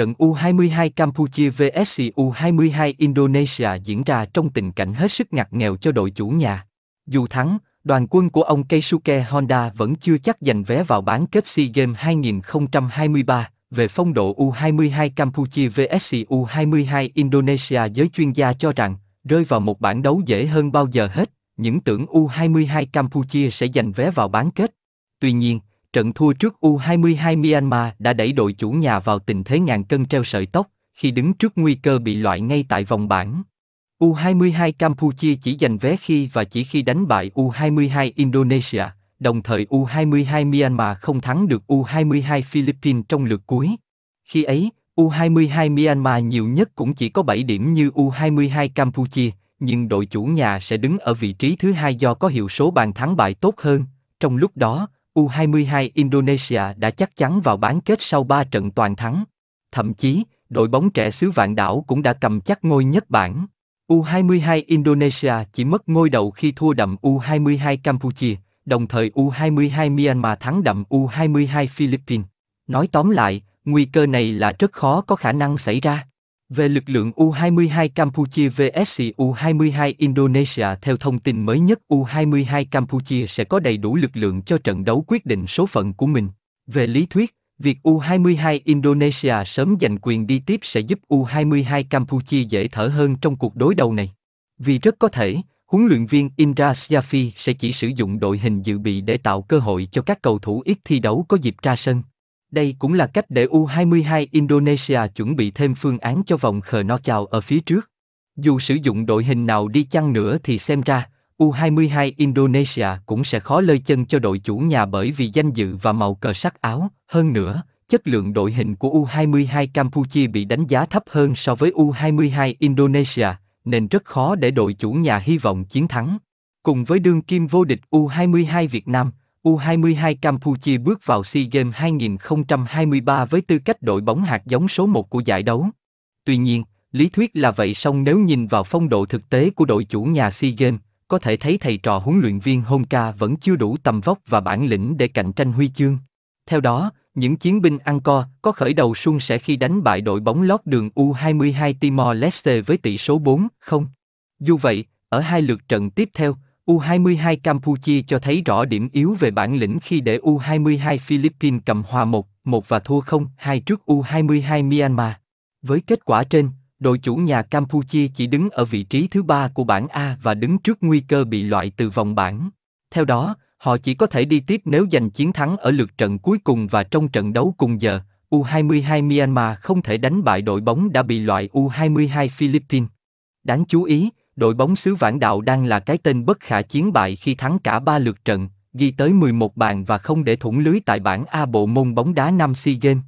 Trận U22 Campuchia vs U22 Indonesia diễn ra trong tình cảnh hết sức ngặt nghèo cho đội chủ nhà. Dù thắng, đoàn quân của ông Keisuke Honda vẫn chưa chắc giành vé vào bán kết SEA Games 2023. Về phong độ U22 Campuchia vs U22 Indonesia giới chuyên gia cho rằng, rơi vào một bảng đấu dễ hơn bao giờ hết, những tưởng U22 Campuchia sẽ giành vé vào bán kết. Tuy nhiên, Trận thua trước U22 Myanmar đã đẩy đội chủ nhà vào tình thế ngàn cân treo sợi tóc khi đứng trước nguy cơ bị loại ngay tại vòng bảng. U22 Campuchia chỉ giành vé khi và chỉ khi đánh bại U22 Indonesia, đồng thời U22 Myanmar không thắng được U22 Philippines trong lượt cuối. Khi ấy, U22 Myanmar nhiều nhất cũng chỉ có 7 điểm như U22 Campuchia, nhưng đội chủ nhà sẽ đứng ở vị trí thứ hai do có hiệu số bàn thắng bại tốt hơn. Trong lúc đó, U22 Indonesia đã chắc chắn vào bán kết sau 3 trận toàn thắng. Thậm chí, đội bóng trẻ xứ vạn đảo cũng đã cầm chắc ngôi nhất bảng. U22 Indonesia chỉ mất ngôi đầu khi thua đậm U22 Campuchia, đồng thời U22 Myanmar thắng đậm U22 Philippines. Nói tóm lại, nguy cơ này là rất khó có khả năng xảy ra. Về lực lượng U22 Campuchia vs U22 Indonesia theo thông tin mới nhất U22 Campuchia sẽ có đầy đủ lực lượng cho trận đấu quyết định số phận của mình. Về lý thuyết, việc U22 Indonesia sớm giành quyền đi tiếp sẽ giúp U22 Campuchia dễ thở hơn trong cuộc đối đầu này. Vì rất có thể, huấn luyện viên Indra Syafi sẽ chỉ sử dụng đội hình dự bị để tạo cơ hội cho các cầu thủ ít thi đấu có dịp ra sân. Đây cũng là cách để U22 Indonesia chuẩn bị thêm phương án cho vòng khờ no chào ở phía trước. Dù sử dụng đội hình nào đi chăng nữa thì xem ra, U22 Indonesia cũng sẽ khó lơi chân cho đội chủ nhà bởi vì danh dự và màu cờ sắc áo. Hơn nữa, chất lượng đội hình của U22 Campuchia bị đánh giá thấp hơn so với U22 Indonesia, nên rất khó để đội chủ nhà hy vọng chiến thắng. Cùng với đương kim vô địch U22 Việt Nam, U22 Campuchia bước vào SEA Games 2023 với tư cách đội bóng hạt giống số 1 của giải đấu. Tuy nhiên, lý thuyết là vậy song nếu nhìn vào phong độ thực tế của đội chủ nhà SEA Games, có thể thấy thầy trò huấn luyện viên Honka vẫn chưa đủ tầm vóc và bản lĩnh để cạnh tranh huy chương. Theo đó, những chiến binh Angkor có khởi đầu suôn sẻ khi đánh bại đội bóng lót đường U22 Timor Leste với tỷ số 4-0. Dù vậy, ở hai lượt trận tiếp theo, U22 Campuchia cho thấy rõ điểm yếu về bản lĩnh khi để U22 Philippines cầm hòa 1, 1 và thua 0, 2 trước U22 Myanmar. Với kết quả trên, đội chủ nhà Campuchia chỉ đứng ở vị trí thứ ba của bảng A và đứng trước nguy cơ bị loại từ vòng bảng. Theo đó, họ chỉ có thể đi tiếp nếu giành chiến thắng ở lượt trận cuối cùng và trong trận đấu cùng giờ, U22 Myanmar không thể đánh bại đội bóng đã bị loại U22 Philippines. Đáng chú ý, đội bóng xứ vạn Đạo đang là cái tên bất khả chiến bại khi thắng cả ba lượt trận, ghi tới 11 bàn và không để thủng lưới tại bảng A bộ môn bóng đá Nam SEA Games.